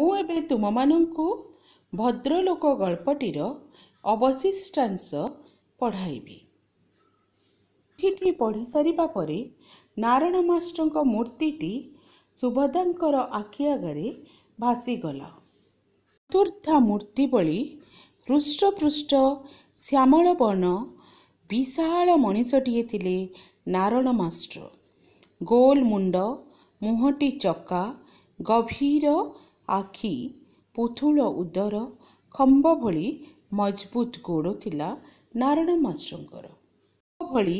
ମୁଁ ଏବେ ତୁମମାନଙ୍କୁ ଭଦ୍ରଲୋକ ଗଳ୍ପଟିର ଅବଶିଷ୍ଟାଂଶ ପଢ଼ାଇବି ଚିଠିଟି ପଢ଼ିସାରିବା ପରେ ନାରାୟଣ ମାଷ୍ଟ୍ରଙ୍କ ମୂର୍ତ୍ତିଟି ସୁଭଦ୍ରାଙ୍କର ଆଖି ଆଗରେ ଭାସିଗଲା ଚତୁର୍ଦ୍ଧା ମୂର୍ତ୍ତି ଭଳି ହୃଷ୍ଟପୃଷ୍ଟ ଶ୍ୟାମଳ ବର୍ଣ୍ଣ ବିଶାଳ ମଣିଷଟିଏ ଥିଲେ ନାରଣ ମାଷ୍ଟ୍ର ଗୋଲ ମୁଣ୍ଡ ମୁହଁଟି ଚକା ଗଭୀର ଆଖି ପୁଥୁଳ ଉଦର ଖମ୍ବ ଭଳି ମଜବୁତ ଗୋଡ଼ ଥିଲା ନାରାୟଣ ମାଷ୍ଟ୍ରଙ୍କର ଭଳି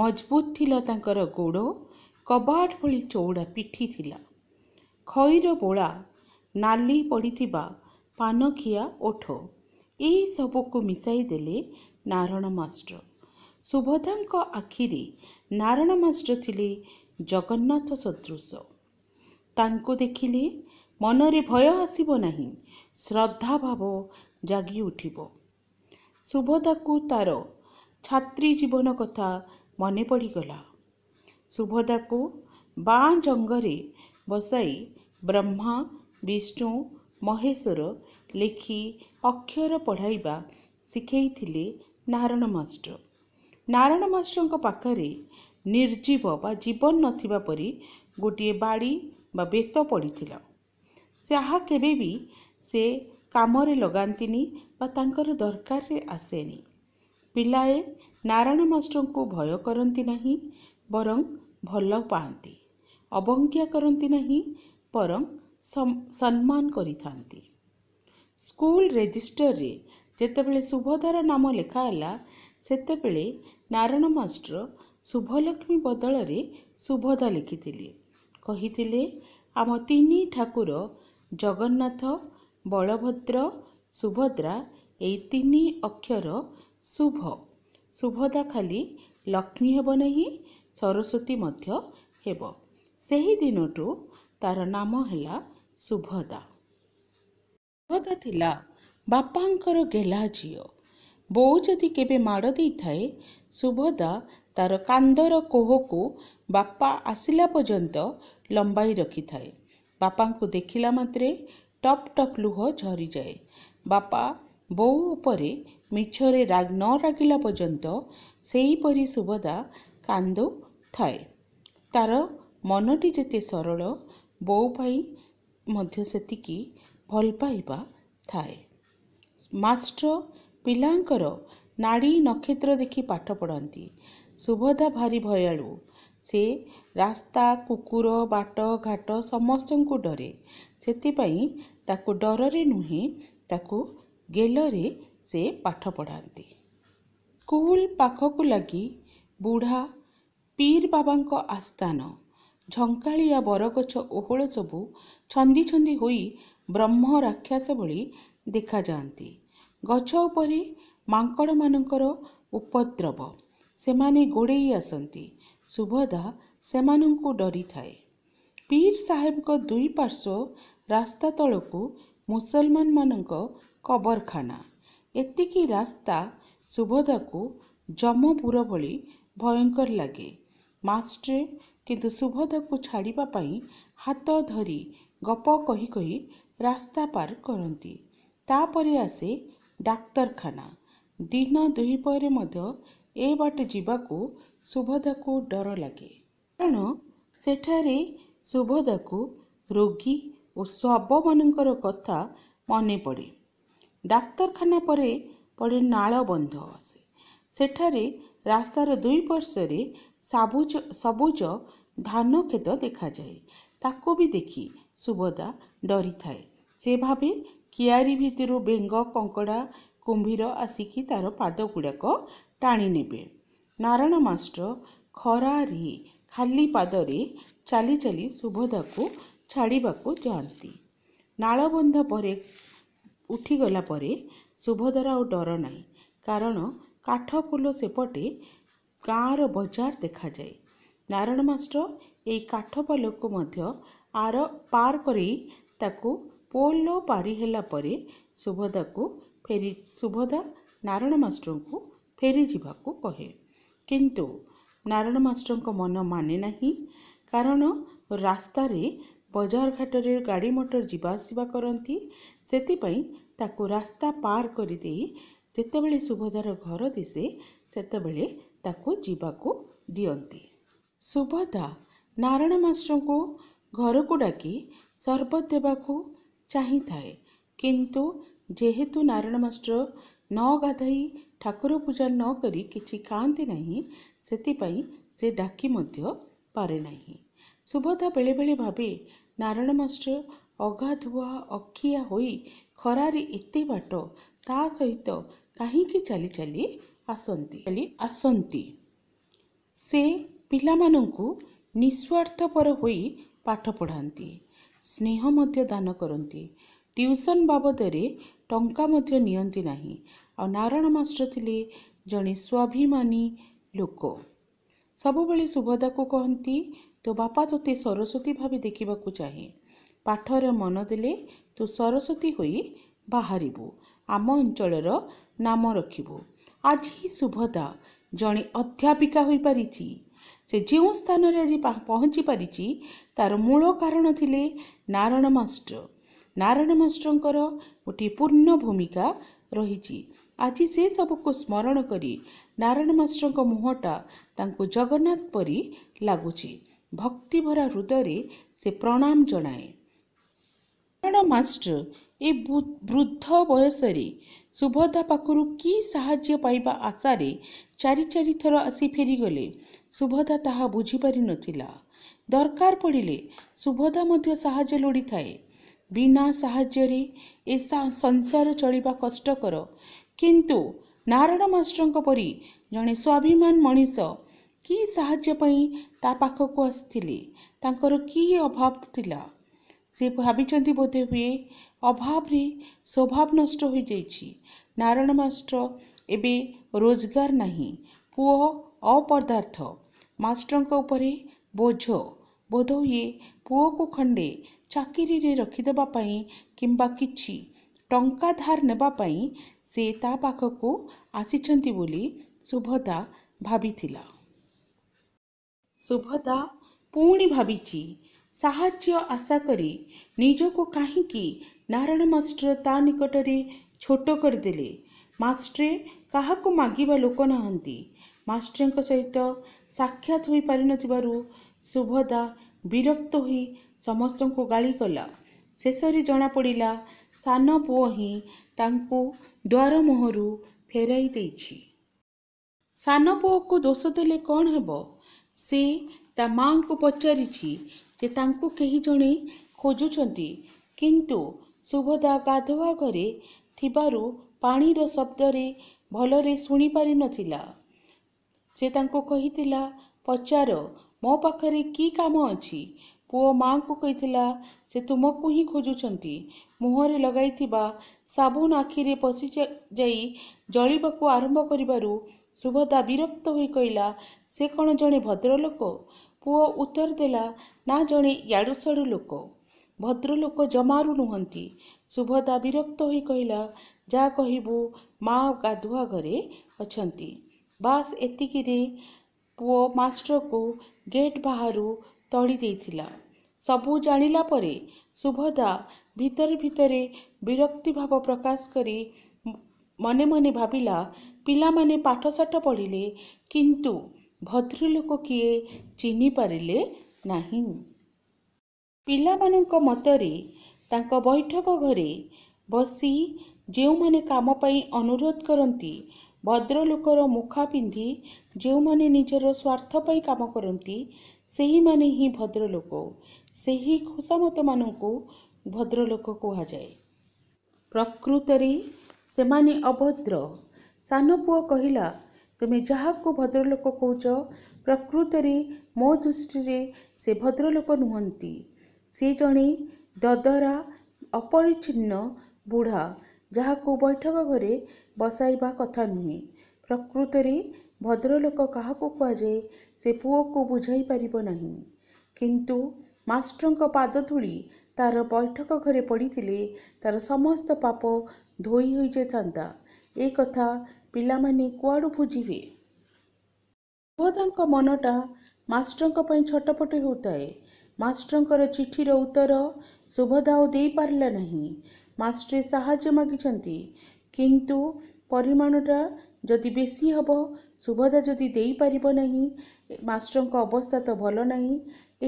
ମଜବୁତ ଥିଲା ତାଙ୍କର ଗୋଡ଼ କବାଟ ଭଳି ଚଉଡ଼ା ପିଠି ଥିଲା ଖଇର ବୋଳା ନାଲି ପଡ଼ିଥିବା ପାନଖିଆ ଓଠ ଏହିସବୁକୁ ମିଶାଇ ଦେଲେ ନାରଣ ମାଷ୍ଟ୍ର ସୁଭଦ୍ରାଙ୍କ ଆଖିରେ ନାରଣ ମାଷ୍ଟ୍ର ଥିଲେ ଜଗନ୍ନାଥ ସଦୃଶ ତାଙ୍କୁ ଦେଖିଲେ ମନରେ ଭୟ ଆସିବ ନାହିଁ ଶ୍ରଦ୍ଧା ଭାବ ଜାଗି ଉଠିବ ସୁଭଦାକୁ ତାର ଛାତ୍ରୀ ଜୀବନ କଥା ମନେ ପଡ଼ିଗଲା ସୁଭଦାକୁ ବାଁ ଜଙ୍ଗରେ ବସାଇ ବ୍ରହ୍ମା ବିଷ୍ଣୁ ମହେଶ୍ୱର ଲେଖି ଅକ୍ଷର ପଢ଼ାଇବା ଶିଖେଇଥିଲେ ନାରାୟଣ ମାଷ୍ଟର ନାରାୟଣ ମାଷ୍ଟରଙ୍କ ପାଖରେ ନିର୍ଜୀବ ବା ଜୀବନ ନଥିବା ପରି ଗୋଟିଏ ବାଡ଼ି ବା ବେତ ପଡ଼ିଥିଲା ସେ ଆହା କେବେ ବି ସେ କାମରେ ଲଗାନ୍ତିନି ବା ତାଙ୍କର ଦରକାରରେ ଆସେନି ପିଲାଏ ନାରାୟଣ ମାଷ୍ଟରଙ୍କୁ ଭୟ କରନ୍ତି ନାହିଁ ବରଂ ଭଲ ପାଆନ୍ତି ଅବଜ୍ଞା କରନ୍ତି ନାହିଁ ବରଂ ସମ୍ମାନ କରିଥାନ୍ତି ସ୍କୁଲ ରେଜିଷ୍ଟରରେ ଯେତେବେଳେ ସୁଭଦ୍ରାର ନାମ ଲେଖା ହେଲା ସେତେବେଳେ ନାରାୟଣ ମାଷ୍ଟର ଶୁଭଲକ୍ଷ୍ମୀ ବଦଳରେ ସୁଭଦା ଲେଖିଥିଲେ କହିଥିଲେ ଆମ ତିନି ଠାକୁର ଜଗନ୍ନାଥ ବଳଭଦ୍ର ସୁଭଦ୍ରା ଏଇ ତିନି ଅକ୍ଷର ଶୁଭ ଶୁଭଦା ଖାଲି ଲକ୍ଷ୍ମୀ ହେବ ନାହିଁ ସରସ୍ୱତୀ ମଧ୍ୟ ହେବ ସେହିଦିନଠୁ ତାର ନାମ ହେଲା ଶୁଭଦା ଶୁଭଦା ଥିଲା ବାପାଙ୍କର ଗେଲା ଝିଅ ବୋଉ ଯଦି କେବେ ମାଡ଼ ଦେଇଥାଏ ଶୁଭଦା ତାର କାନ୍ଦର କୋହକୁ ବାପା ଆସିଲା ପର୍ଯ୍ୟନ୍ତ ଲମ୍ବାଇ ରଖିଥାଏ ବାପାଙ୍କୁ ଦେଖିଲା ମାତ୍ରେ ଟପ୍ ଟପ୍ ଲୁହ ଝରିଯାଏ ବାପା ବୋଉ ଉପରେ ମିଛରେ ନ ରାଗିଲା ପର୍ଯ୍ୟନ୍ତ ସେହିପରି ସୁଭଦା କାନ୍ଦୁଥାଏ ତା'ର ମନଟି ଯେତେ ସରଳ ବୋଉ ପାଇଁ ମଧ୍ୟ ସେତିକି ଭଲ ପାଇବା ଥାଏ ମାଷ୍ଟର ପିଲାଙ୍କର ନାଡ଼ି ନକ୍ଷତ୍ର ଦେଖି ପାଠ ପଢ଼ାନ୍ତି ସୁଭଦା ଭାରି ଭୟାଳୁ ସେ ରାସ୍ତା କୁକୁର ବାଟ ଘାଟ ସମସ୍ତଙ୍କୁ ଡରେ ସେଥିପାଇଁ ତାକୁ ଡରରେ ନୁହେଁ ତାକୁ ଗେଲରେ ସେ ପାଠ ପଢ଼ାନ୍ତି ସ୍କୁଲ ପାଖକୁ ଲାଗି ବୁଢ଼ା ପୀର ବାବାଙ୍କ ଆସ୍ଥାନ ଝଙ୍କାଳିଆ ବରଗଛ ଓହଳ ସବୁ ଛନ୍ଦି ଛନ୍ଦି ହୋଇ ବ୍ରହ୍ମ ରାକ୍ଷାସ ଭଳି ଦେଖାଯାଆନ୍ତି ଗଛ ଉପରେ ମାଙ୍କଡ଼ମାନଙ୍କର ଉପଦ୍ରବ ସେମାନେ ଗୋଡ଼େଇ ଆସନ୍ତି ସୁଭଦା ସେମାନଙ୍କୁ ଡରିଥାଏ ପୀର ସାହେବଙ୍କ ଦୁଇ ପାର୍ଶ୍ୱ ରାସ୍ତା ତଳକୁ ମୁସଲମାନମାନଙ୍କ କବରଖାନା ଏତିକି ରାସ୍ତା ସୁଭଦାକୁ ଜମପୁର ଭଳି ଭୟଙ୍କର ଲାଗେ ମାଷ୍ଟ୍ରେ କିନ୍ତୁ ସୁଭଦାକୁ ଛାଡ଼ିବା ପାଇଁ ହାତ ଧରି ଗପ କହି କହି ରାସ୍ତା ପାର କରନ୍ତି ତାପରେ ଆସେ ଡାକ୍ତରଖାନା ଦିନ ଦୁଇ ପରେ ମଧ୍ୟ ଏ ବାଟେ ଯିବାକୁ ସୁଭଦାକୁ ଡର ଲାଗେ କାରଣ ସେଠାରେ ସୁଭଦାକୁ ରୋଗୀ ଓ ଶବମାନଙ୍କର କଥା ମନେ ପଡ଼େ ଡାକ୍ତରଖାନା ପରେ ପଡ଼େ ନାଳ ବନ୍ଧ ଆସେ ସେଠାରେ ରାସ୍ତାର ଦୁଇ ପାର୍ଶ୍ୱରେ ସବୁଜ ସବୁଜ ଧାନ କ୍ଷେତ ଦେଖାଯାଏ ତାକୁ ବି ଦେଖି ସୁଭଦା ଡରିଥାଏ ସେ ଭାବେ କିଆରି ଭିତରୁ ବେଙ୍ଗ କଙ୍କଡ଼ା କୁମ୍ଭୀର ଆସିକି ତାର ପାଦ ଗୁଡ଼ାକ ଟାଣି ନେବେ ନାରାୟଣ ମାଷ୍ଟ୍ର ଖରାରେ ଖାଲି ପାଦରେ ଚାଲି ଚାଲି ସୁଭଦାକୁ ଛାଡ଼ିବାକୁ ଯାଆନ୍ତି ନାଳବନ୍ଧ ପରେ ଉଠିଗଲା ପରେ ସୁଭଦାର ଆଉ ଡର ନାହିଁ କାରଣ କାଠ ପୋଲ ସେପଟେ ଗାଁର ବଜାର ଦେଖାଯାଏ ନାରାୟଣ ମାଷ୍ଟ୍ର ଏଇ କାଠ ପାଲକୁ ମଧ୍ୟ ଆର ପାର କରି ତାକୁ ପୋଲ ପାରି ହେଲା ପରେ ସୁଭଦାକୁ ଫେରି ସୁଭଦା ନାରାୟଣ ମାଷ୍ଟ୍ରଙ୍କୁ ଫେରିଯିବାକୁ କହେ କିନ୍ତୁ ନାରାୟଣ ମାଷ୍ଟରଙ୍କ ମନ ମାନେ ନାହିଁ କାରଣ ରାସ୍ତାରେ ବଜାର ଘାଟରେ ଗାଡ଼ି ମଟର ଯିବା ଆସିବା କରନ୍ତି ସେଥିପାଇଁ ତାକୁ ରାସ୍ତା ପାର କରିଦେଇ ଯେତେବେଳେ ସୁଭଦାର ଘର ଦିଶେ ସେତେବେଳେ ତାକୁ ଯିବାକୁ ଦିଅନ୍ତି ସୁଭଦା ନାରାୟଣ ମାଷ୍ଟରଙ୍କୁ ଘରକୁ ଡାକି ସର୍ବତ ଦେବାକୁ ଚାହିଁଥାଏ କିନ୍ତୁ ଯେହେତୁ ନାରାୟଣ ମାଷ୍ଟର ନ ଗାଧୋଇ ଠାକୁର ପୂଜା ନ କରି କିଛି ଖାଆନ୍ତି ନାହିଁ ସେଥିପାଇଁ ସେ ଡାକି ମଧ୍ୟ ପାରେ ନାହିଁ ସୁଭଦ୍ରା ବେଳେବେଳେ ଭାବେ ନାରାୟଣ ମାଷ୍ଟର ଅଗାଧୁଆ ଅଖିଆ ହୋଇ ଖରାରେ ଏତେ ବାଟ ତା ସହିତ କାହିଁକି ଚାଲି ଚାଲି ଆସନ୍ତି ଚାଲି ଆସନ୍ତି ସେ ପିଲାମାନଙ୍କୁ ନିଃସ୍ୱାର୍ଥପର ହୋଇ ପାଠ ପଢ଼ାନ୍ତି ସ୍ନେହ ମଧ୍ୟ ଦାନ କରନ୍ତି ଟିଉସନ୍ ବାବଦରେ ଟଙ୍କା ମଧ୍ୟ ନିଅନ୍ତି ନାହିଁ ଆଉ ନାରାୟଣ ମାଷ୍ଟର ଥିଲେ ଜଣେ ସ୍ୱାଭିମାନୀ ଲୋକ ସବୁବେଳେ ସୁଭଦାକୁ କହନ୍ତି ତୋ ବାପା ତୋତେ ସରସ୍ୱତୀ ଭାବେ ଦେଖିବାକୁ ଚାହେଁ ପାଠରେ ମନ ଦେଲେ ତୁ ସରସ୍ୱତୀ ହୋଇ ବାହାରିବୁ ଆମ ଅଞ୍ଚଳର ନାମ ରଖିବୁ ଆଜି ସୁଭଦା ଜଣେ ଅଧ୍ୟାପିକା ହୋଇପାରିଛି ସେ ଯେଉଁ ସ୍ଥାନରେ ଆଜି ପହଞ୍ଚି ପାରିଛି ତା'ର ମୂଳ କାରଣ ଥିଲେ ନାରାୟଣ ମାଷ୍ଟର ନାରାୟଣ ମାଷ୍ଟରଙ୍କର ଗୋଟିଏ ପୂର୍ଣ୍ଣ ଭୂମିକା ରହିଛି ଆଜି ସେ ସବୁକୁ ସ୍ମରଣ କରି ନାରାୟଣ ମାଷ୍ଟ୍ରଙ୍କ ମୁହଁଟା ତାଙ୍କୁ ଜଗନ୍ନାଥ ପରି ଲାଗୁଛି ଭକ୍ତିଭରା ହୃଦୟରେ ସେ ପ୍ରଣାମ ଜଣାଏ ନାରାୟଣ ମାଷ୍ଟର ଏ ବୃଦ୍ଧ ବୟସରେ ସୁଭଦ୍ରା ପାଖରୁ କି ସାହାଯ୍ୟ ପାଇବା ଆଶାରେ ଚାରି ଚାରି ଥର ଆସି ଫେରିଗଲେ ସୁଭଦ୍ରା ତାହା ବୁଝିପାରିନଥିଲା ଦରକାର ପଡ଼ିଲେ ସୁଭଦ୍ରା ମଧ୍ୟ ସାହାଯ୍ୟ ଲୋଡ଼ିଥାଏ ବିନା ସାହାଯ୍ୟରେ ଏ ସଂସାର ଚଳିବା କଷ୍ଟକର କିନ୍ତୁ ନାରଣ ମାଷ୍ଟରଙ୍କ ପରି ଜଣେ ସ୍ୱାଭିମାନ ମଣିଷ କି ସାହାଯ୍ୟ ପାଇଁ ତା ପାଖକୁ ଆସିଥିଲେ ତାଙ୍କର କି ଅଭାବ ଥିଲା ସେ ଭାବିଛନ୍ତି ବୋଧେ ହୁଏ ଅଭାବରେ ସ୍ୱଭାବ ନଷ୍ଟ ହୋଇଯାଇଛି ନାରାୟଣ ମାଷ୍ଟର ଏବେ ରୋଜଗାର ନାହିଁ ପୁଅ ଅପଦାର୍ଥ ମାଷ୍ଟରଙ୍କ ଉପରେ ବୋଝ ବୋଧହୁଏ ପୁଅକୁ ଖଣ୍ଡେ ଚାକିରିରେ ରଖିଦେବା ପାଇଁ କିମ୍ବା କିଛି ଟଙ୍କା ଧାର ନେବା ପାଇଁ ସେ ତା ପାଖକୁ ଆସିଛନ୍ତି ବୋଲି ସୁଭଦା ଭାବିଥିଲା ସୁଭଦା ପୁଣି ଭାବିଛି ସାହାଯ୍ୟ ଆଶା କରି ନିଜକୁ କାହିଁକି ନାରାୟଣ ମାଷ୍ଟର ତା ନିକଟରେ ଛୋଟ କରିଦେଲେ ମାଷ୍ଟ୍ରେ କାହାକୁ ମାଗିବା ଲୋକ ନାହାନ୍ତି ମାଷ୍ଟ୍ରେଙ୍କ ସହିତ ସାକ୍ଷାତ ହୋଇପାରିନଥିବାରୁ ସୁଭଦା ବିରକ୍ତ ହୋଇ ସମସ୍ତଙ୍କୁ ଗାଳି କଲା ଶେଷରେ ଜଣାପଡ଼ିଲା ସାନ ପୁଅ ହିଁ ତାଙ୍କୁ ଦ୍ୱାର ମୁହଁରୁ ଫେରାଇ ଦେଇଛି ସାନ ପୁଅକୁ ଦୋଷ ଦେଲେ କ'ଣ ହେବ ସେ ତା ମାଆଙ୍କୁ ପଚାରିଛି ଯେ ତାଙ୍କୁ କେହି ଜଣେ ଖୋଜୁଛନ୍ତି କିନ୍ତୁ ସୁଭଦା ଗାଧୁଆ ଘରେ ଥିବାରୁ ପାଣିର ଶବ୍ଦରେ ଭଲରେ ଶୁଣିପାରିନଥିଲା ସେ ତାଙ୍କୁ କହିଥିଲା ପଚାର ମୋ ପାଖରେ କି କାମ ଅଛି ପୁଅ ମାଆଙ୍କୁ କହିଥିଲା ସେ ତୁମକୁ ହିଁ ଖୋଜୁଛନ୍ତି ମୁହଁରେ ଲଗାଇଥିବା ସାବୁନ ଆଖିରେ ପଶି ଯାଇ ଜଳିବାକୁ ଆରମ୍ଭ କରିବାରୁ ସୁଭଦା ବିରକ୍ତ ହୋଇ କହିଲା ସେ କ'ଣ ଜଣେ ଭଦ୍ରଲୋକ ପୁଅ ଉତ୍ତର ଦେଲା ନା ଜଣେ ଇଆଡ଼ୁସାଡ଼ୁ ଲୋକ ଭଦ୍ରଲୋକ ଜମାରୁ ନୁହନ୍ତି ସୁଭଦା ବିରକ୍ତ ହୋଇ କହିଲା ଯାହା କହିବୁ ମା ଗାଧୁଆ ଘରେ ଅଛନ୍ତି ବାସ୍ ଏତିକିରେ ପୁଅ ମାଷ୍ଟରକୁ ଗେଟ୍ ବାହାରୁ ତଳି ଦେଇଥିଲା सबु जानिला परे सुभदा भितर भितरे विरक्ति भाव प्रकाश करी मने मने भाबिला पिला माने पाठ सट पढिले किंतु भद्र लोक किए परिले नाही पिला मानन को मत रे तांको बैठक घरे बसी जेउ माने काम पई अनुरोध करंती ଭଦ୍ରଲୋକର ମୁଖା ପିନ୍ଧି ଯେଉଁମାନେ ନିଜର ସ୍ୱାର୍ଥ ପାଇଁ କାମ କରନ୍ତି ସେହିମାନେ ହିଁ ଭଦ୍ରଲୋକ ସେହି ଖୋସାମତମାନଙ୍କୁ ଭଦ୍ରଲୋକ କୁହାଯାଏ ପ୍ରକୃତରେ ସେମାନେ ଅଭଦ୍ର ସାନ ପୁଅ କହିଲା ତୁମେ ଯାହାକୁ ଭଦ୍ରଲୋକ କହୁଛ ପ୍ରକୃତରେ ମୋ ଦୃଷ୍ଟିରେ ସେ ଭଦ୍ରଲୋକ ନୁହନ୍ତି ସେ ଜଣେ ଦଦରା ଅପରିଚ୍ଛିନ୍ନ ବୁଢ଼ା ଯାହାକୁ ବୈଠକ ଘରେ ବସାଇବା କଥା ନୁହେଁ ପ୍ରକୃତରେ ଭଦ୍ରଲୋକ କାହାକୁ କୁହାଯାଏ ସେ ପୁଅକୁ ବୁଝାଇ ପାରିବ ନାହିଁ କିନ୍ତୁ ମାଷ୍ଟରଙ୍କ ପାଦ ଧୂଳି ତାର ବୈଠକ ଘରେ ପଡ଼ିଥିଲେ ତାର ସମସ୍ତ ପାପ ଧୋଇ ହୋଇଯାଇଥାନ୍ତା ଏ କଥା ପିଲାମାନେ କୁଆଡ଼ୁ ବୁଝିବେ ସୁଭଦାଙ୍କ ମନଟା ମାଷ୍ଟରଙ୍କ ପାଇଁ ଛଟପଟ ହେଉଥାଏ ମାଷ୍ଟରଙ୍କର ଚିଠିର ଉତ୍ତର ସୁଭଦା ଆଉ ଦେଇପାରିଲା ନାହିଁ ମାଷ୍ଟ୍ରେ ସାହାଯ୍ୟ ମାଗିଛନ୍ତି କିନ୍ତୁ ପରିମାଣଟା ଯଦି ବେଶୀ ହେବ ସୁଭଦ୍ରା ଯଦି ଦେଇପାରିବ ନାହିଁ ମାଷ୍ଟରଙ୍କ ଅବସ୍ଥା ତ ଭଲ ନାହିଁ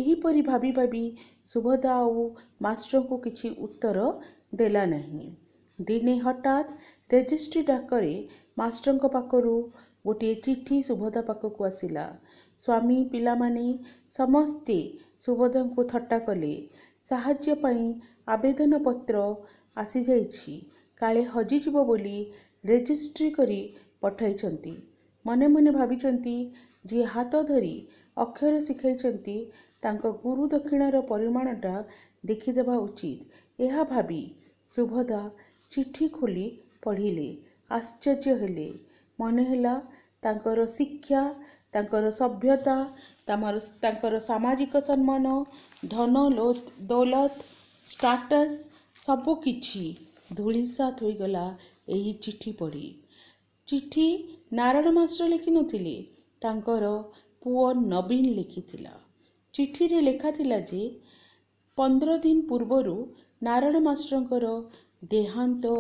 ଏହିପରି ଭାବି ଭାବି ସୁଭଦ୍ରା ଆଉ ମାଷ୍ଟରଙ୍କୁ କିଛି ଉତ୍ତର ଦେଲା ନାହିଁ ଦିନେ ହଠାତ୍ ରେଜିଷ୍ଟ୍ରି ଡାକରେ ମାଷ୍ଟରଙ୍କ ପାଖରୁ ଗୋଟିଏ ଚିଠି ସୁଭଦ୍ରା ପାଖକୁ ଆସିଲା ସ୍ୱାମୀ ପିଲାମାନେ ସମସ୍ତେ ସୁଭଦ୍ରାଙ୍କୁ ଥଟ୍ଟା କଲେ ସାହାଯ୍ୟ ପାଇଁ ଆବେଦନପତ୍ର ଆସିଯାଇଛି काले बोली हजुर पठाइ मने मन भाइ जि हात धरी अक्षर सिखाइ गुरु गुरुदक्षिण र परिमाण देखिदेवा उचित यहाँ भावी सुभदा चिठी खोलि पढिले आश्चर्यले मनहेला तर शिक्षा सभ्यतामाजिक सम्मान सबो किछि ଧୂଳିସାତ ହୋଇଗଲା ଏହି ଚିଠି ପଢ଼ି ଚିଠି ନାରାୟଣ ମାଷ୍ଟର ଲେଖିନଥିଲେ ତାଙ୍କର ପୁଅ ନବୀନ ଲେଖିଥିଲା ଚିଠିରେ ଲେଖାଥିଲା ଯେ ପନ୍ଦର ଦିନ ପୂର୍ବରୁ ନାରାୟଣ ମାଷ୍ଟରଙ୍କର ଦେହାନ୍ତ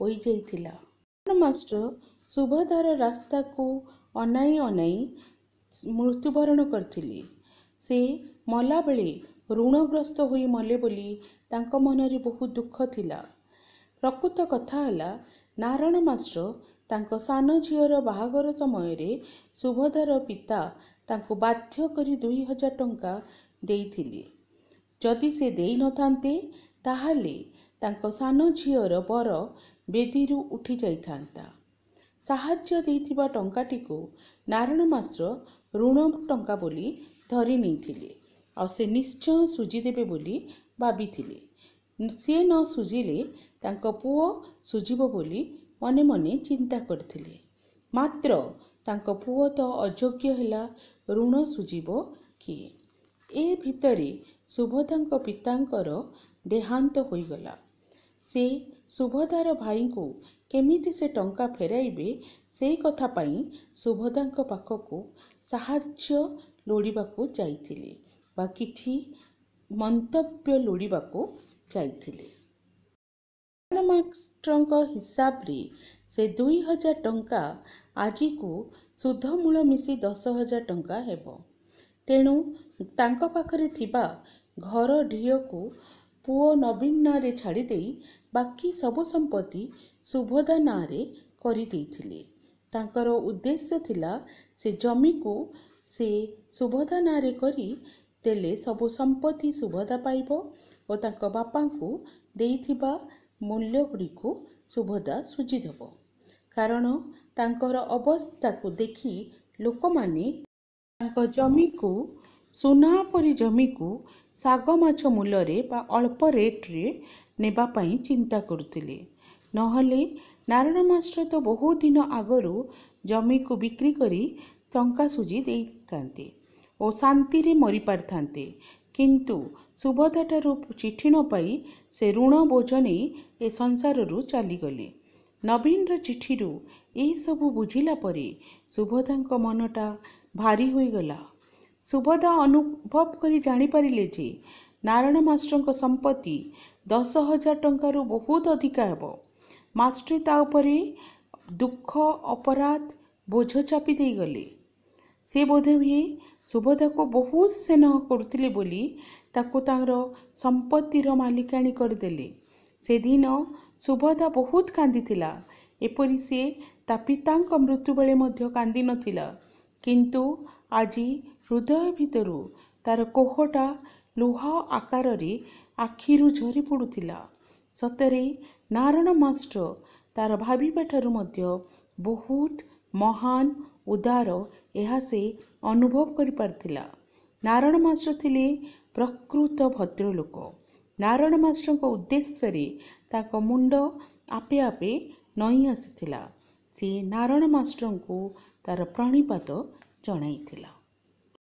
ହୋଇଯାଇଥିଲା ନାରାୟଣ ମାଷ୍ଟର ସୁଭଦ୍ରାର ରାସ୍ତାକୁ ଅନାଇ ଅନାଇ ମୃତ୍ୟୁବରଣ କରିଥିଲେ ସେ ମଲାବେଳେ ଋଣଗ୍ରସ୍ତ ହୋଇ ମଲେ ବୋଲି ତାଙ୍କ ମନରେ ବହୁତ ଦୁଃଖ ଥିଲା ପ୍ରକୃତ କଥା ହେଲା ନାରାୟଣ ମାଷ୍ଟ୍ର ତାଙ୍କ ସାନ ଝିଅର ବାହାଘର ସମୟରେ ସୁଭଦ୍ରାର ପିତା ତାଙ୍କୁ ବାଧ୍ୟ କରି ଦୁଇ ହଜାର ଟଙ୍କା ଦେଇଥିଲେ ଯଦି ସେ ଦେଇନଥାନ୍ତେ ତାହେଲେ ତାଙ୍କ ସାନ ଝିଅର ବର ବେଦିରୁ ଉଠି ଯାଇଥାନ୍ତା ସାହାଯ୍ୟ ଦେଇଥିବା ଟଙ୍କାଟିକୁ ନାରାୟଣ ମାଷ୍ଟ୍ର ଋଣ ଟଙ୍କା ବୋଲି ଧରି ନେଇଥିଲେ ଆଉ ସେ ନିଶ୍ଚୟ ସୁଜିଦେବେ ବୋଲି ଭାବିଥିଲେ ସିଏ ନ ସୁଝିଲେ ତାଙ୍କ ପୁଅ ସୁଝିବ ବୋଲି ମନେ ମନେ ଚିନ୍ତା କରିଥିଲେ ମାତ୍ର ତାଙ୍କ ପୁଅ ତ ଅଯୋଗ୍ୟ ହେଲା ଋଣ ସୁଝିବ କିଏ ଏ ଭିତରେ ସୁଭଦାଙ୍କ ପିତାଙ୍କର ଦେହାନ୍ତ ହୋଇଗଲା ସେ ସୁଭଦାର ଭାଇଙ୍କୁ କେମିତି ସେ ଟଙ୍କା ଫେରାଇବେ ସେ କଥା ପାଇଁ ସୁଭଦାଙ୍କ ପାଖକୁ ସାହାଯ୍ୟ ଲୋଡ଼ିବାକୁ ଯାଇଥିଲେ ବା କିଛି ମନ୍ତବ୍ୟ ଲୋଡ଼ିବାକୁ ଯାଇଥିଲେ ମାଷ୍ଟ୍ରଙ୍କ ହିସାବରେ ସେ ଦୁଇ ହଜାର ଟଙ୍କା ଆଜିକୁ ସୁଧ ମୂଳ ମିଶି ଦଶ ହଜାର ଟଙ୍କା ହେବ ତେଣୁ ତାଙ୍କ ପାଖରେ ଥିବା ଘର ଢିଅକୁ ପୁଅ ନବୀନ ନାଁରେ ଛାଡ଼ିଦେଇ ବାକି ସବୁ ସମ୍ପତ୍ତି ସୁଭଦା ନାଁରେ କରିଦେଇଥିଲେ ତାଙ୍କର ଉଦ୍ଦେଶ୍ୟ ଥିଲା ସେ ଜମିକୁ ସେ ସୁଭଦା ନାଁରେ କରି ଦେଲେ ସବୁ ସମ୍ପତ୍ତି ସୁଭଦା ପାଇବ ଓ ତାଙ୍କ ବାପାଙ୍କୁ ଦେଇଥିବା ମୂଲ୍ୟଗୁଡ଼ିକୁ ସୁଭଦା ସୁଝିଦେବ କାରଣ ତାଙ୍କର ଅବସ୍ଥାକୁ ଦେଖି ଲୋକମାନେ ତାଙ୍କ ଜମିକୁ ସୁନା ପରି ଜମିକୁ ଶାଗ ମାଛ ମୂଲ୍ୟରେ ବା ଅଳ୍ପ ରେଟ୍ରେ ନେବା ପାଇଁ ଚିନ୍ତା କରୁଥିଲେ ନହେଲେ ନାରାୟଣ ମାଷ୍ଟର ତ ବହୁ ଦିନ ଆଗରୁ ଜମିକୁ ବିକ୍ରି କରି ଟଙ୍କା ସୁଜି ଦେଇଥାନ୍ତେ ଓ ଶାନ୍ତିରେ ମରିପାରିଥାନ୍ତେ सुभाटा चिठी नपस बोझ नै संसारहरू चाहिगले नवीनर चिठीहरू यही सबु बुझिलाप सुभदा मनटा भारी हुन्छ सुबदा अनुभव कि जापारे नारायण मास्टरको सम्पत्ति दस हजार टु बहुत अधिक हे मास्टर तुःख अपराध बोझचापिगले सि बोध है ସୁଭଦ୍ରାକୁ ବହୁତ ସ୍ନେହ କରୁଥିଲେ ବୋଲି ତାକୁ ତାଙ୍କର ସମ୍ପତ୍ତିର ମାଲିକାଣୀ କରିଦେଲେ ସେଦିନ ସୁଭଦ୍ରା ବହୁତ କାନ୍ଦିଥିଲା ଏପରି ସିଏ ତା ପିତାଙ୍କ ମୃତ୍ୟୁବେଳେ ମଧ୍ୟ କାନ୍ଦିନଥିଲା କିନ୍ତୁ ଆଜି ହୃଦୟ ଭିତରୁ ତାର କୋହଟା ଲୁହା ଆକାରରେ ଆଖିରୁ ଝରି ପଡ଼ୁଥିଲା ସତରେ ନାରାୟଣ ମାଷ୍ଟର ତାର ଭାବିବାଠାରୁ ମଧ୍ୟ ବହୁତ ମହାନ ଉଦାର ଏହା ସେ ଅନୁଭବ କରିପାରିଥିଲା ନାରାୟଣ ମାଷ୍ଟର ଥିଲେ ପ୍ରକୃତ ଭଦ୍ରଲୋକ ନାରାୟଣ ମାଷ୍ଟରଙ୍କ ଉଦ୍ଦେଶ୍ୟରେ ତାଙ୍କ ମୁଣ୍ଡ ଆପେ ଆପେ ନଇ ଆସିଥିଲା ସେ ନାରାୟଣ ମାଷ୍ଟରଙ୍କୁ ତାର ପ୍ରଣିପାତ ଜଣାଇଥିଲା